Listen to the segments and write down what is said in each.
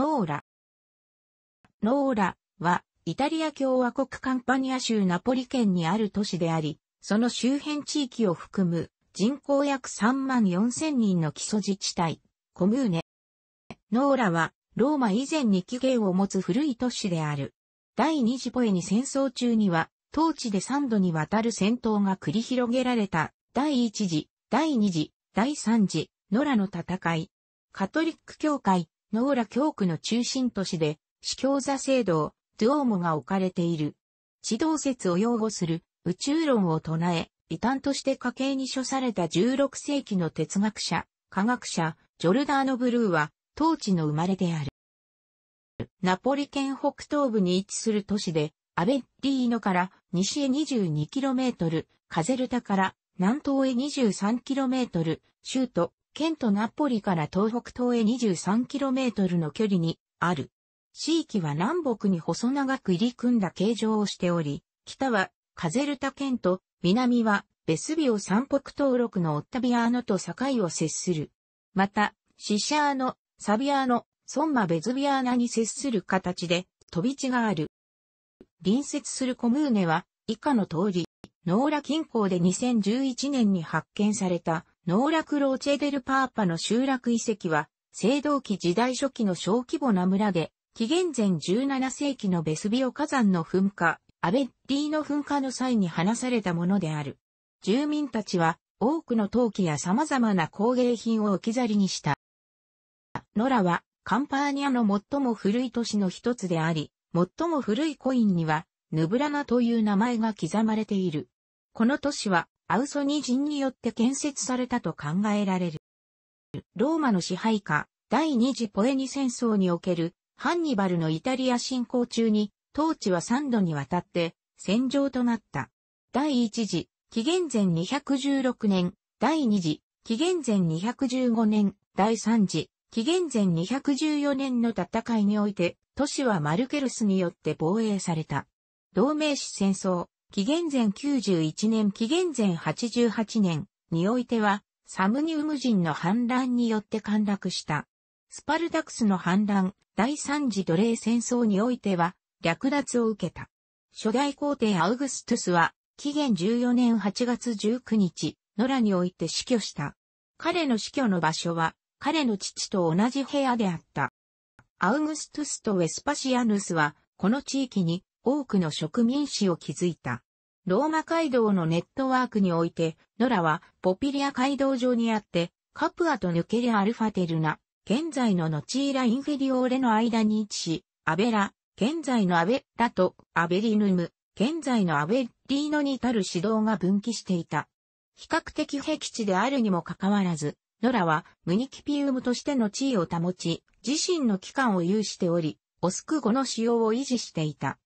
ノーラ。ノーラは、イタリア共和国カンパニア州ナポリ県にある都市であり、その周辺地域を含む人口約3万4千人の基礎自治体、コムーネ。ノーラは、ローマ以前に起源を持つ古い都市である。第二次ポエに戦争中には、当地で3度にわたる戦闘が繰り広げられた、第一次、第二次、第三次、ノラの戦い。カトリック教会、ノーラ教区の中心都市で、司教座聖堂、ドゥオーモが置かれている。地動説を擁護する宇宙論を唱え、異端として家計に処された16世紀の哲学者、科学者、ジョルダーノ・ブルーは、当地の生まれである。ナポリ県北東部に位置する都市で、アベッリーノから西へ 22km、カゼルタから南東へ 23km、州都県とナポリから東北東へ 23km の距離にある。地域は南北に細長く入り組んだ形状をしており、北はカゼルタ県と南はベスビオ山北東録のオッタビアーノと境を接する。また、シシャーノ、サビアーノ、ソンマベズビアーナに接する形で飛び地がある。隣接するコムーネは以下の通り、ノーラ近郊で2011年に発見されたノーラクローチェデルパーパの集落遺跡は、青銅器時代初期の小規模な村で、紀元前17世紀のベスビオ火山の噴火、アベッディの噴火の際に話されたものである。住民たちは、多くの陶器や様々な工芸品を置き去りにした。ノラは、カンパーニャの最も古い都市の一つであり、最も古いコインには、ヌブラナという名前が刻まれている。この都市は、アウソニ人によって建設されたと考えられる。ローマの支配下、第二次ポエニ戦争におけるハンニバルのイタリア侵攻中に、当地は3度にわたって戦場となった。第一次、紀元前216年、第二次、紀元前215年、第三次、紀元前214年の戦いにおいて、都市はマルケルスによって防衛された。同盟史戦争、紀元前91年紀元前88年においては、サムニウム人の反乱によって陥落した。スパルタクスの反乱、第三次奴隷戦争においては、略奪を受けた。初代皇帝アウグストゥスは、紀元14年8月19日、野良において死去した。彼の死去の場所は、彼の父と同じ部屋であった。アウグストゥスとウェスパシアヌスは、この地域に多くの植民地を築いた。ローマ街道のネットワークにおいて、ノラはポピリア街道上にあって、カプアと抜けるアルファテルナ、現在のノチーラ・インフェリオーレの間に位置し、アベラ、現在のアベラとアベリヌム、現在のアベリーノに至る指導が分岐していた。比較的僻地であるにもかかわらず、ノラはムニキピウムとしての地位を保ち、自身の機関を有しており、オスク語の使用を維持していた。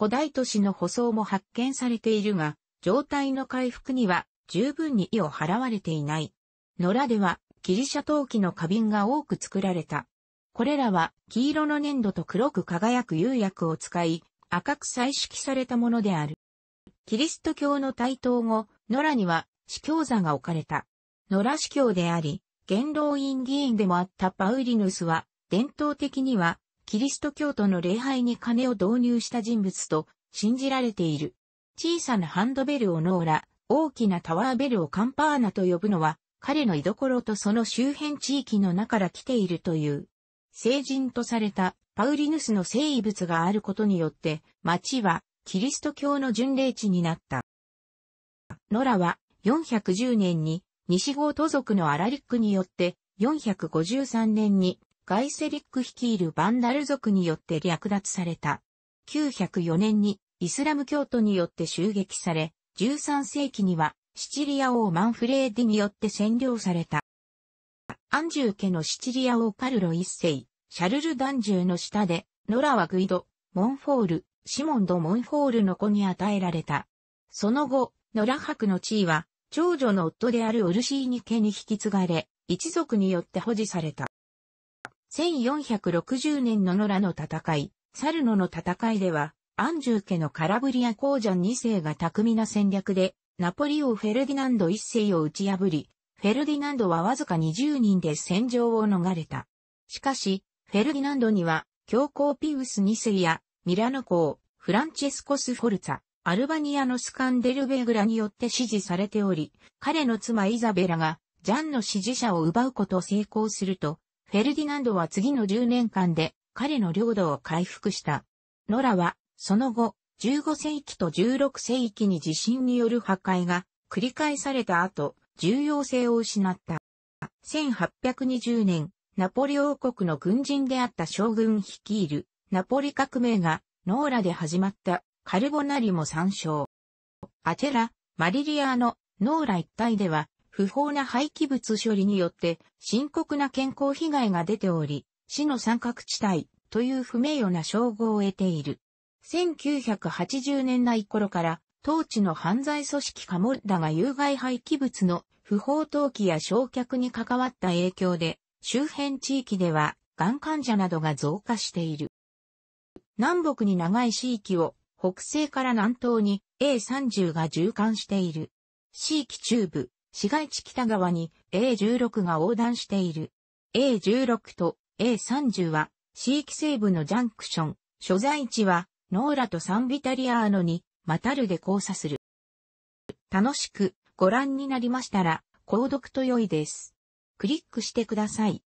古代都市の舗装も発見されているが、状態の回復には十分に意を払われていない。野良ではギリシャ陶器の花瓶が多く作られた。これらは黄色の粘土と黒く輝く釉薬を使い、赤く彩色されたものである。キリスト教の台頭後、野良には司教座が置かれた。野良司教であり、元老院議員でもあったパウリヌスは、伝統的にはキリスト教徒の礼拝に金を導入した人物と信じられている。小さなハンドベルをノーラ、大きなタワーベルをカンパーナと呼ぶのは、彼の居所とその周辺地域の中から来ているという。聖人とされたパウリヌスの聖遺物があることによって、町はキリスト教の巡礼地になった。ノラは410年に西郷都族のアラリックによって453年にガイセリック率いるバンダル族によって略奪された。904年にイスラム教徒によって襲撃され、13世紀にはシチリア王マンフレーデによって占領された。アンジュー家のシチリア王カルロ一世、シャルル・ダンジューの下で、ノラはグイド、モンフォール、シモンド・モンフォールの子に与えられた。その後、ノラ博の地位は、長女の夫であるオルシーニ家に引き継がれ、一族によって保持された。1460年の野良の戦い、猿野の戦いでは、アンジュー家のカラブリア公ジャン2世が巧みな戦略で、ナポリ王フェルディナンド1世を打ち破り、フェルディナンドはわずか20人で戦場を逃れた。しかし、フェルディナンドには、教皇ピウス2世や、ミラノ公、フランチェスコス・フォルツァ、アルバニアのスカンデルベグラによって支持されており、彼の妻イザベラが、ジャンの支持者を奪うことを成功すると、フェルディナンドは次の10年間で彼の領土を回復した。ノラは、その後、15世紀と16世紀に地震による破壊が繰り返された後、重要性を失った。1820年、ナポリ王国の軍人であった将軍率いるナポリ革命がノーラで始まったカルボナリも参照。アテラ、マリリアのノーラ一帯では不法な廃棄物処理によって深刻な健康被害が出ており、市の三角地帯という不名誉な称号を得ている。1980年代頃から当地の犯罪組織カモッラが有害廃棄物の不法投棄や焼却に関わった影響で周辺地域ではがん患者などが増加している。南北に長い地域を北西から南東に A30 が循環している。地域中部、市街地北側に A16 が横断している。A16 と A30 は地域西部のジャンクション、所在地はノーラとサンビタリアーノにマタルで交差する。楽しくご覧になりましたら、購読と良いです。クリックしてください。